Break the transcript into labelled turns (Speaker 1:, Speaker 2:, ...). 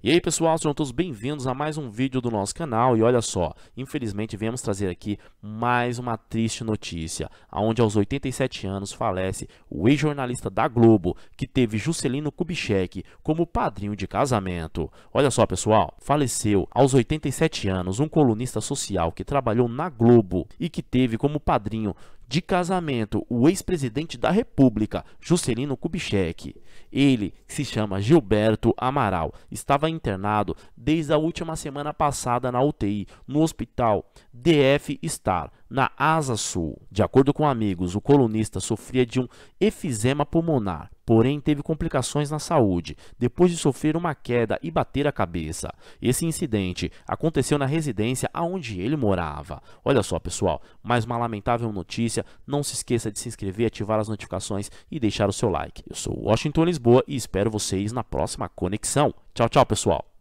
Speaker 1: E aí pessoal, sejam todos bem-vindos a mais um vídeo do nosso canal e olha só, infelizmente viemos trazer aqui mais uma triste notícia, onde aos 87 anos falece o ex-jornalista da Globo, que teve Juscelino Kubitschek como padrinho de casamento. Olha só pessoal, faleceu aos 87 anos um colunista social que trabalhou na Globo e que teve como padrinho de casamento o ex-presidente da República, Juscelino Kubitschek. Ele se chama Gilberto Amaral, estava internado desde a última semana passada na UTI, no hospital DF Star, na Asa Sul. De acordo com amigos, o colunista sofria de um efizema pulmonar, porém teve complicações na saúde depois de sofrer uma queda e bater a cabeça. Esse incidente aconteceu na residência aonde ele morava. Olha só, pessoal, mais uma lamentável notícia. Não se esqueça de se inscrever, ativar as notificações e deixar o seu like. Eu sou Washington Lisboa e espero vocês na próxima conexão.
Speaker 2: Tchau, tchau, pessoal.